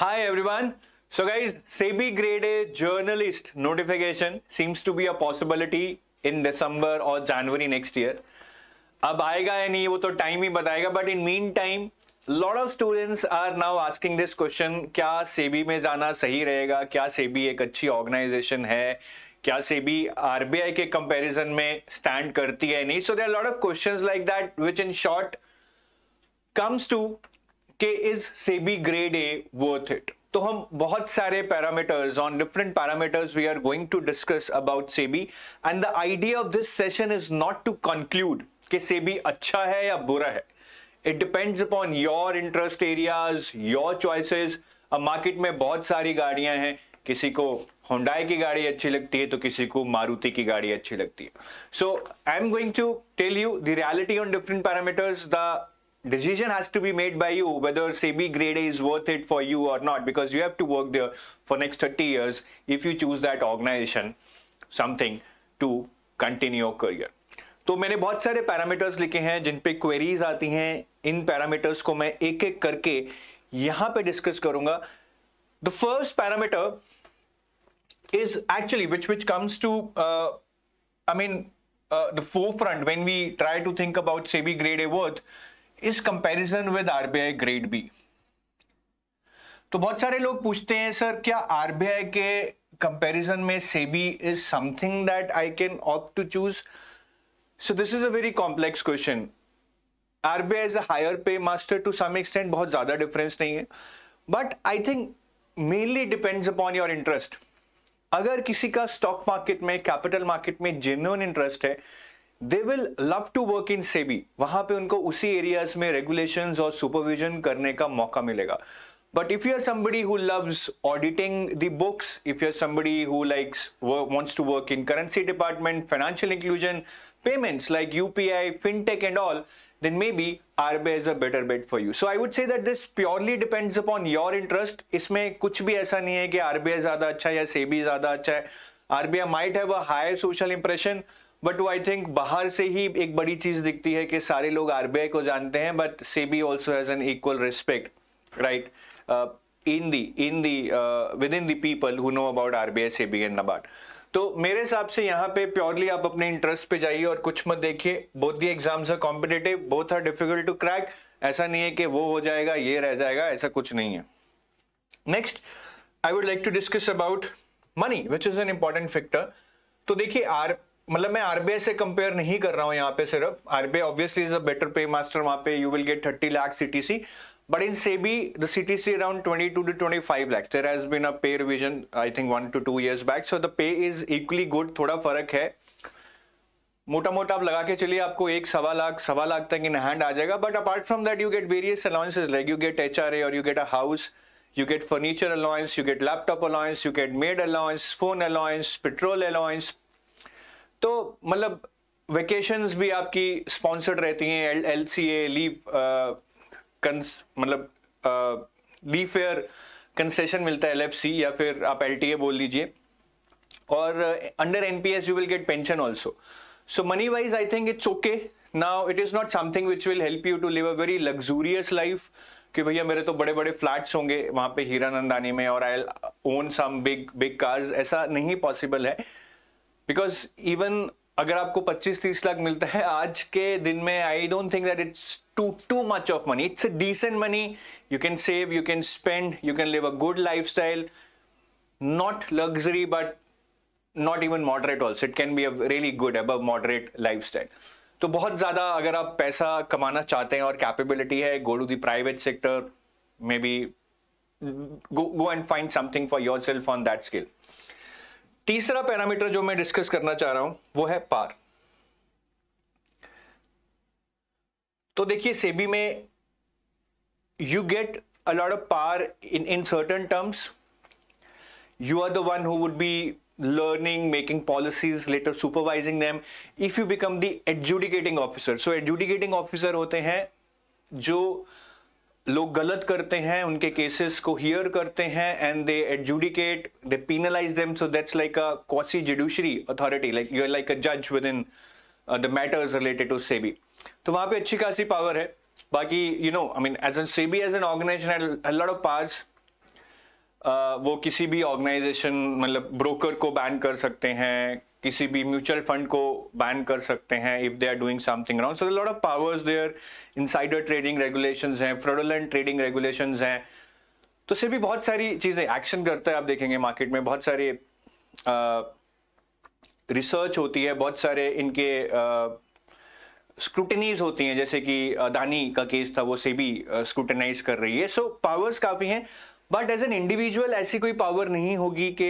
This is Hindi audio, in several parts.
Hi everyone. So guys, SEBI grade A journalist notification seems to be a possibility in December or January next year. अब आएगा या नहीं वो तो टाइम ही बताएगा but in meantime lot of students are now asking this question क्या सेबी में जाना सही रहेगा क्या सेबी एक अच्छी ऑर्गेनाइजेशन है क्या सेबी आरबीआई के कंपैरिजन में स्टैंड करती है नहीं so there lot of questions like that which in short comes to कि is SEBI grade A worth it तो हम बहुत सारे parameters on different parameters we are going to discuss about SEBI and the idea of this session is not to conclude कि सेबी अच्छा है या बुरा है it depends upon your interest areas your choices अब मार्केट में बहुत सारी गाड़ियां हैं किसी को होंडाई की गाड़ी अच्छी लगती है तो किसी को मारुति की गाड़ी अच्छी लगती है so I am going to tell you the reality on different parameters the decision has to be made by you whether SEBI grade A is worth it for you or not because you have to work there for next 30 years if you choose that organization something to continue your career. तो मैंने बहुत सारे पैरामीटर्स लिखे हैं जिन पे क्वेरीज आती हैं इन पैरामीटर्स को मैं एक एक करके यहां पे डिस्कस करूंगा the first parameter is actually which which comes to I mean the forefront when we try to think about SEBI grade A worth is comparison with RBI grade B तो बहुत सारे लोग पूछते हैं सर क्या आरबीआई के कंपैरिजन में SEBI is something that I can opt to choose so this is a very complex question RBI is a higher paymaster to some extent बहुत ज्यादा डिफरेंस नहीं है but I think mainly depends upon your interest अगर किसी का स्टॉक मार्केट में कैपिटल मार्केट में जेन्यून इंटरेस्ट है they will love to work in SEBI वहां पे उनको उसी एरियाज में रेगुलेशन और सुपरविजन करने का मौका मिलेगा but if you're are somebody who loves auditing the books if you are who likes wants to work in currency department financial inclusion payments like UPI fintech and all then maybe RBI is a better bet for you so I would say that this purely depends upon your interest इसमें कुछ भी ऐसा नहीं है कि आरबीआई ज्यादा अच्छा है या सेबी ज्यादा अच्छा है RBI might have a higher social impression but I think बाहर से ही एक बड़ी चीज दिखती है कि सारे लोग आरबीआई को जानते हैं but SEBI also has an equal respect right in the in the within the people who know about RBI SEBI and NABARD तो मेरे हिसाब से यहाँ पे प्योरली आप अपने इंटरेस्ट पे जाइए और कुछ मत देखिए both the exams are competitive both are difficult to crack ऐसा नहीं है कि वो हो जाएगा ये रह जाएगा ऐसा कुछ नहीं है next I would like to discuss about money which is an important factor तो देखिए आर मतलब मैं आरबीआई से कंपेयर नहीं कर रहा हूं यहाँ पे सिर्फ RBI obviously is a better paymaster वहां पे you will get thirty lakh CTC but in But in SEBI, around twenty two to twenty five lakhs there has been a pay revision I think one to two years back so the pay is equally good थोड़ा फर्क है मोटा मोटा आप लगा के चलिए आपको एक सवा लाख सवा लाख तक इन हैंड आ जाएगा but apart from that you get various allowances like you get H R A और you get a house you get furniture allowance you get laptop allowance you get maid allowance phone allowance petrol allowance तो मतलब वेकेशंस भी आपकी स्पॉन्सर्ड रहती हैं L L C A leave मतलब लीव फेयर कंसेशन मिलता है एल एफ सी या फिर आप एल टी ए बोल दीजिए और under N P S you will get pension also so money wise I think it's okay now it is not something which will help you to live a very luxurious life कि भैया मेरे तो बड़े बड़े फ्लैट्स होंगे वहाँ पे हीरानंदानी में और I own some big big cars ऐसा नहीं पॉसिबल है बिकॉज इवन अगर आपको 25-30 लाख मिलता है आज के दिन में I don't think that it's too too much of money it's a decent money you can save you can spend you can live a good lifestyle not luxury but not even moderate also it can be a really good above moderate lifestyle तो बहुत ज़्यादा अगर आप पैसा कमाना चाहते हैं और कैपेबिलिटी है go to the private sector maybe go and find something for yourself on that skill तीसरा पैरामीटर जो मैं डिस्कस करना चाह रहा हूं वो है पार तो देखिए सेबी में you get a lot of par in in certain terms you are the one who would be learning making policies later supervising name if you become the adjudicating officer so adjudicating officer होते हैं जो uh, लोग गलत करते हैं उनके केसेस को हियर करते हैं and they adjudicate they penalise them so that's like a quasi judiciary authority like you are like a जज within the matters related to SEBI तो वहां पे अच्छी खासी पावर है बाकी you know I mean as an SEBI as an organisation lot of powers वो किसी भी ऑर्गेनाइजेशन मतलब ब्रोकर को बैन कर सकते हैं किसी भी म्यूचुअल फंड को बैन कर सकते हैं if they are doing something wrong so lot of powers there insider trading regulation हैं फ्रोडोलेंट ट्रेडिंग रेगुलेशन हैं तो से भी बहुत सारी चीज़ें एक्शन करता है आप देखेंगे मार्केट में बहुत सारे रिसर्च होती है बहुत सारे इनके स्क्रूटनीज होती हैं जैसे कि दानी का केस था वो सेबी स्क्रूटनाइज कर रही है सो so, पावर्स काफ़ी हैं बट एज एन इंडिविजुअल ऐसी कोई पावर नहीं होगी कि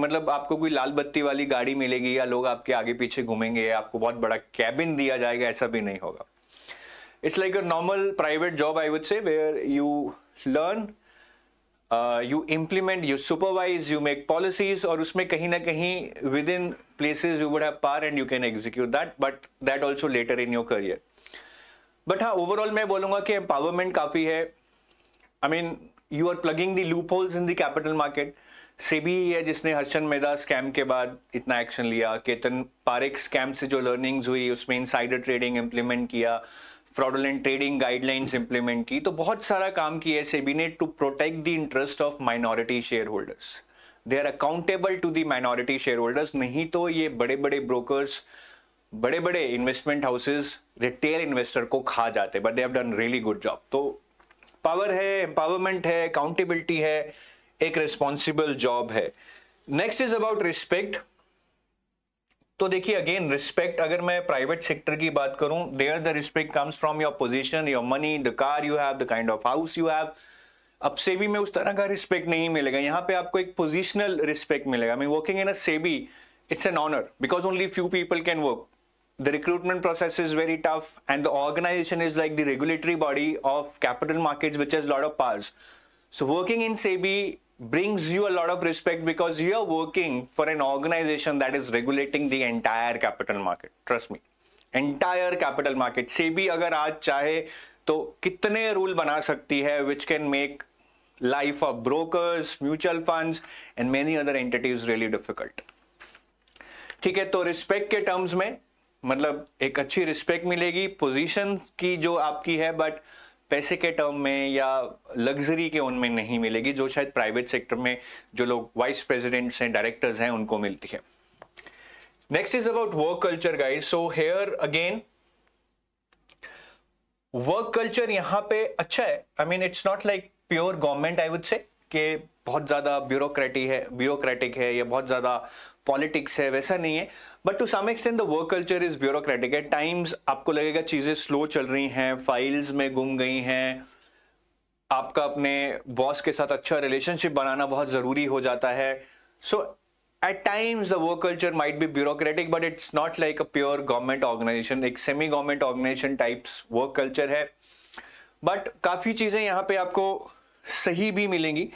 मतलब आपको कोई लाल बत्ती वाली गाड़ी मिलेगी या लोग आपके आगे पीछे घूमेंगे आपको बहुत बड़ा कैबिन दिया जाएगा ऐसा भी नहीं होगा it's like a normal private job I would say where you learn you implement you supervise you make policies और उसमें कहीं ना कहीं within places you would have power and you can execute that but that also later in your career but हाँ ओवरऑल मैं बोलूंगा कि एम्पावरमेंट काफ़ी है I I mean mean, you are plugging the loopholes in the capital market SEBI है जिसने हर्षन मेहदा स्कैम के बाद इतना एक्शन लिया केतन पारिक स्कैम से जो लर्निंग्स हुई उसमें इनसाइडर ट्रेडिंग इम्प्लीमेंट किया फ्रॉडलेंट ट्रेडिंग गाइडलाइंस इम्प्लीमेंट की तो बहुत सारा काम किया है सेबी ने to protect the interest of minority shareholders they are accountable to the minority shareholders नहीं तो ये बड़े बड़े ब्रोकर्स बड़े बड़े इन्वेस्टमेंट हाउसेज रिटेल इन्वेस्टर को खा जाते but they have done really good job तो पावर है एम्पावरमेंट है अकाउंटेबिलिटी है एक रिस्पॉन्सिबल जॉब है नेक्स्ट इज अबाउट रिस्पेक्ट तो देखिए अगेन रिस्पेक्ट अगर मैं प्राइवेट सेक्टर की बात करूं they are the respect comes from your position your money the car you have the kind of house you have अब सेबी में उस तरह का रिस्पेक्ट नहीं मिलेगा यहाँ पे आपको एक पोजिशनल रिस्पेक्ट मिलेगा I mean working in a SEBI it's an honour because only few people can work the recruitment process is very tough and the organization is like the regulatory body of capital markets which has a lot of powers so working in sebi brings you a lot of respect because you are working for an organization that is regulating the entire capital market trust me entire capital market sebi agar aaj chahe to kitne rule bana sakti hai which can make life of brokers mutual funds and many other entities really difficult ठीक है तो रिस्पेक्ट के टर्म्स में मतलब एक अच्छी रिस्पेक्ट मिलेगी पोजीशन की जो आपकी है बट पैसे के टर्म में या लग्जरी के उनमें नहीं मिलेगी जो शायद प्राइवेट सेक्टर में जो लोग वाइस प्रेसिडेंट्स हैं डायरेक्टर्स हैं उनको मिलती है next is about work culture guys so here again work culture यहाँ पे अच्छा है I mean it's not like pure government I would say कि बहुत ज़्यादा ब्यूरोक्रेटी है ब्यूरोक्रेटिक है या बहुत ज़्यादा पॉलिटिक्स है वैसा नहीं है but to some extent the work culture is bureaucratic है टाइम्स आपको लगेगा चीजें स्लो चल रही हैं फाइल्स में गुम गई हैं आपका अपने बॉस के साथ अच्छा रिलेशनशिप बनाना बहुत जरूरी हो जाता है so at times the work culture might be bureaucratic but it's not like a pure government organisation एक semi government organisation types work culture है बट काफी चीजें यहाँ पे आपको सही भी मिलेंगी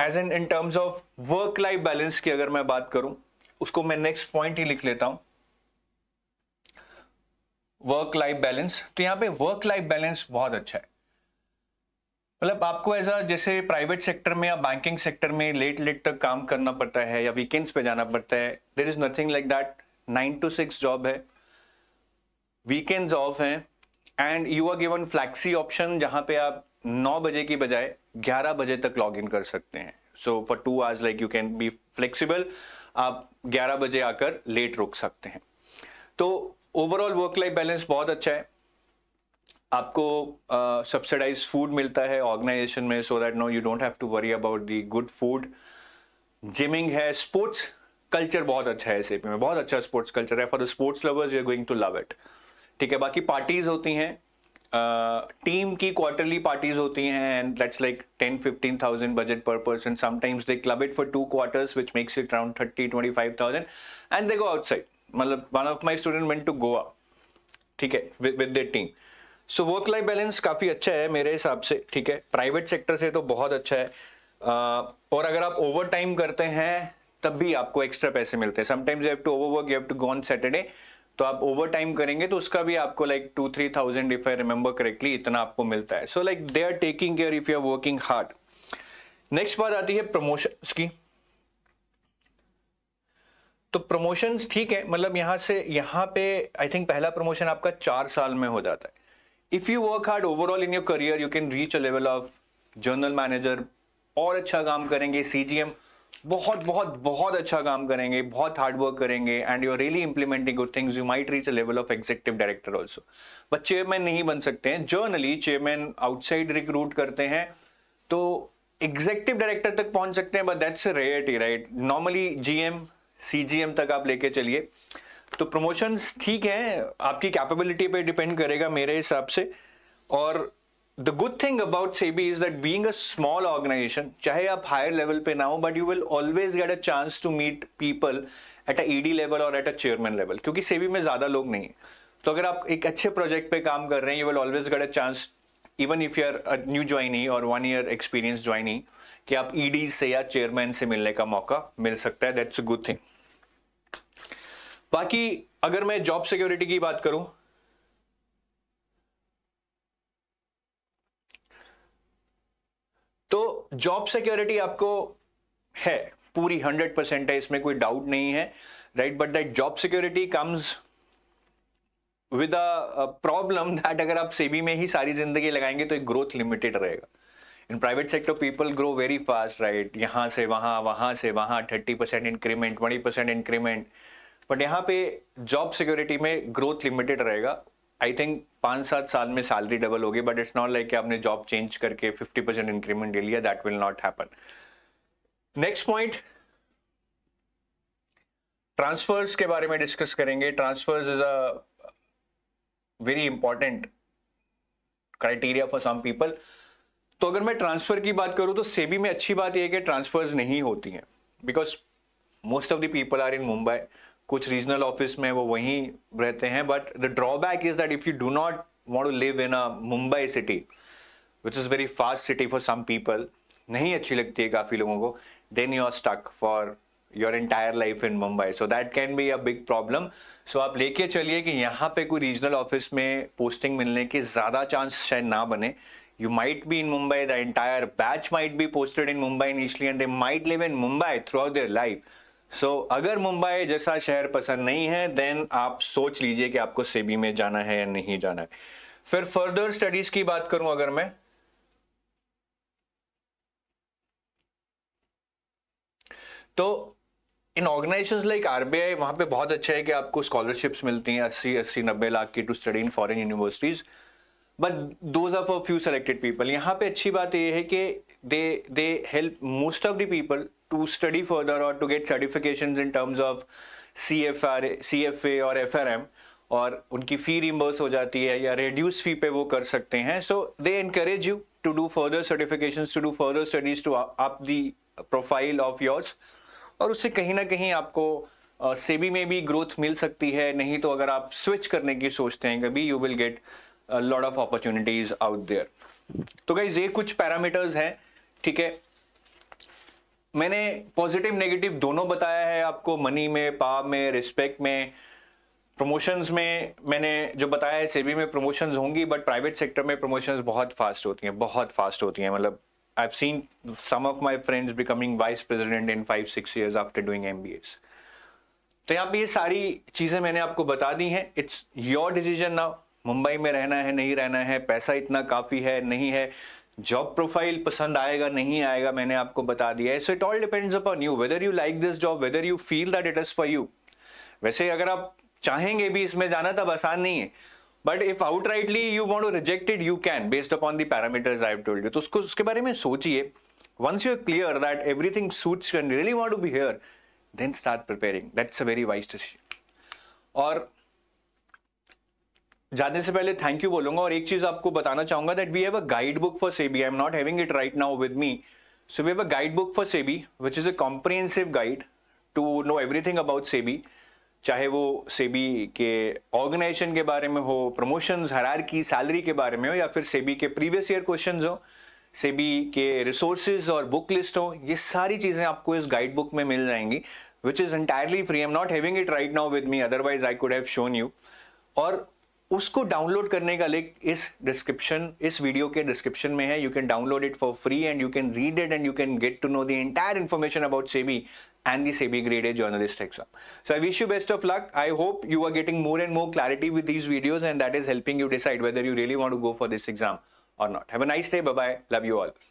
as an in terms of work life balance की अगर मैं बात करूं उसको मैं नेक्स्ट पॉइंट ही लिख लेता हूं वर्क लाइफ बैलेंस तो यहां पे वर्क लाइफ बैलेंस बहुत अच्छा है मतलब आपको एज अ जैसे प्राइवेट सेक्टर में या बैंकिंग सेक्टर में लेट लेट तक काम करना पड़ता है या वीकेंड्स पे जाना पड़ता है there is nothing like that nine to six job है वीकेंड्स ऑफ है and you are given flexi option जहां पे आप नौ बजे की बजाय 11 बजे तक लॉग इन कर सकते हैं so for two hours like you can be flexible आप 11 बजे आकर लेट रुक सकते हैं तो ओवरऑल वर्क लाइफ बैलेंस बहुत अच्छा है आपको सब्सिडाइज फूड मिलता है ऑर्गेनाइजेशन में so that no you don't have to worry about the good food gymming है स्पोर्ट्स कल्चर बहुत अच्छा है एस में बहुत अच्छा स्पोर्ट्स कल्चर है for the sports lovers you are going to love it ठीक है बाकी पार्टीज होती हैं टीम uh, की क्वार्टरली पार्टीज होती हैं and that's like ten fifteen thousand budget per person sometimes they club it for two quarters which makes it around thirty twenty five thousand and they go outside मतलब one of my student went to Goa ठीक है with the team so work life balance काफ़ी अच्छा है मेरे हिसाब से ठीक है प्राइवेट सेक्टर से तो बहुत अच्छा है uh, और अगर आप ओवर टाइम करते हैं तब भी आपको एक्स्ट्रा पैसे मिलते हैं sometimes you have to overwork you have to go on Saturday तो आप ओवर टाइम करेंगे तो उसका भी आपको like two three thousand if I remember correctly इतना आपको मिलता है so like they are taking care if you are working hard next बात आती है प्रमोशन की तो प्रमोशन ठीक है मतलब यहां से यहाँ पे आई थिंक पहला प्रमोशन आपका चार साल में हो जाता है if you work hard overall in your career you can reach a level of general manager और अच्छा काम करेंगे सीजीएम जी बहुत बहुत बहुत अच्छा काम करेंगे बहुत हार्ड वर्क करेंगे and you are really implementing good things you might reach a level of executive director also but chairman नहीं बन सकते हैं जर्नली चेयरमैन आउटसाइड रिक्रूट करते हैं तो एग्जीक्यूटिव डायरेक्टर तक पहुंच सकते हैं but that's rarity right normally GM CGM तक आप लेके चलिए तो प्रमोशंस ठीक है आपकी कैपेबिलिटी पे डिपेंड करेगा मेरे हिसाब से और the good thing about SEBI is that being a small organisation चाहे आप हायर लेवल पे ना हो but you will always get a chance to meet people at a ED level और एट अ चेयरमैन लेवल क्योंकि सेबी में ज्यादा लोग नहीं है तो अगर आप एक अच्छे प्रोजेक्ट पे काम कर रहे हैं you will always get a chance even if you are new joinee और वन ईयर एक्सपीरियंस ज्वाइनिंग कि आप ईडी e से या चेयरमैन से मिलने का मौका मिल सकता है दैट्स अ गुड थिंग बाकी अगर मैं जॉब सिक्योरिटी की बात करूं तो जॉब सिक्योरिटी आपको है पूरी हंड्रेड परसेंट है इसमें कोई डाउट नहीं है right but that job security comes with a problem that अगर आप सेबी में ही सारी जिंदगी लगाएंगे तो एक ग्रोथ लिमिटेड रहेगा in private sector people grow very fast right यहाँ से वहां वहां से वहां thirty percent increment twenty percent increment but यहाँ पे जॉब सिक्योरिटी में ग्रोथ लिमिटेड रहेगा आई थिंक पाँच सात साल में सैलरी डबल होगी बट इट्स नॉट लाइक कि आपने जॉब चेंज करके फिफ्टी परसेंट इंक्रीमेंट ले लिया that will not happen next point transfers के बारे में डिस्कस करेंगे transfers is a very important criteria for some people तो अगर मैं ट्रांसफर की बात करूं तो सेबी में अच्छी बात यह है कि ट्रांसफर्स नहीं होती हैं because most of the people are in Mumbai कुछ रीजनल ऑफिस में वो वहीं रहते हैं but the drawback is that if you do not want to live in a Mumbai city which is very fast city for some people नहीं अच्छी लगती है काफ़ी लोगों को then you are stuck for your entire life in Mumbai so that can be a big problem so आप लेके चलिए कि यहाँ पे कोई रीजनल ऑफिस में पोस्टिंग मिलने के ज़्यादा चांस शायद ना बने you might be in Mumbai, the entire batch might be posted in Mumbai and they might live in Mumbai throughout their life so so, अगर मुंबई जैसा शहर पसंद नहीं है देन आप सोच लीजिए कि आपको सेबी में जाना है या नहीं जाना है फिर फर्दर स्टडीज की बात करूं अगर मैं तो इन ऑर्गेनाइजेशन लाइक आरबीआई वहां पे बहुत अच्छा है कि आपको स्कॉलरशिप्स मिलती हैं अस्सी अस्सी नब्बे लाख की to study in foreign universities but those are for few selected people यहाँ पे अच्छी बात यह है कि they they help most of the people to study further or to get certifications in terms of CFR, CFA और FRM और उनकी फ़ी रिम्बर्स हो जाती है या रिड्यूस फी पे वो कर सकते हैं so they encourage you to do further certification to do further studies to up the profile of yours और उससे कहीं ना कहीं आपको सेबी में भी ग्रोथ मिल सकती है नहीं तो अगर आप स्विच करने की सोचते हैं कभी you will get lot of opportunities out there तो गाइज ये कुछ पैरामीटर्स हैं ठीक है मैंने पॉजिटिव नेगेटिव दोनों बताया है आपको मनी में पा में रिस्पेक्ट में प्रमोशंस में मैंने जो बताया है सेबी में प्रमोशंस होंगी बट प्राइवेट सेक्टर में प्रमोशंस बहुत फास्ट होती हैं बहुत फास्ट होती हैं मतलब I have seen some of my friends becoming vice president in five six years after doing M तो यहाँ पे ये सारी चीज़ें मैंने आपको बता दी हैं it's your decision now Mumbai में रहना है नहीं रहना है पैसा इतना काफ़ी है नहीं है जॉब प्रोफाइल पसंद आएगा नहीं आएगा मैंने आपको बता दिया so it all depends upon you whether you like this job whether you feel that it is for you वैसे अगर आप चाहेंगे भी इसमें जाना तब आसान नहीं है but if outrightly you want to rejected you can based upon the parameters I told you तो उसको उसके बारे में सोचिए once you're clear that everything suits you and really want to be here then start preparing that's a very wise decision और जाने से पहले थैंक यू बोलूंगा और एक चीज आपको बताना चाहूंगा that we have a guidebook for SEBI I am not having it right now with me so we have a guidebook for SEBI which is a comprehensive guide to know everything about SEBI चाहे वो सेबी के ऑर्गेनाइजेशन के बारे में हो प्रमोशन हरार की सैलरी के बारे में हो या फिर सेबी के प्रीवियस ईयर क्वेश्चन हो सेबी के रिसोर्सेज और बुक लिस्ट हो ये सारी चीज़ें आपको इस गाइड बुक में मिल जाएंगी which is entirely free am not having it right now with me otherwise I could have shown you और उसको डाउनलोड करने का लिंक इस डिस्क्रिप्शन इस वीडियो के डिस्क्रिप्शन में है you can download it for free and you can read it and you can get to know the entire information about SEBI and the SEBI grade A journalist exam so I wish you best of luck I hope you are getting more and more clarity with these videos and that is helping you decide whether you really want to go for this exam or not have a nice day bye love you all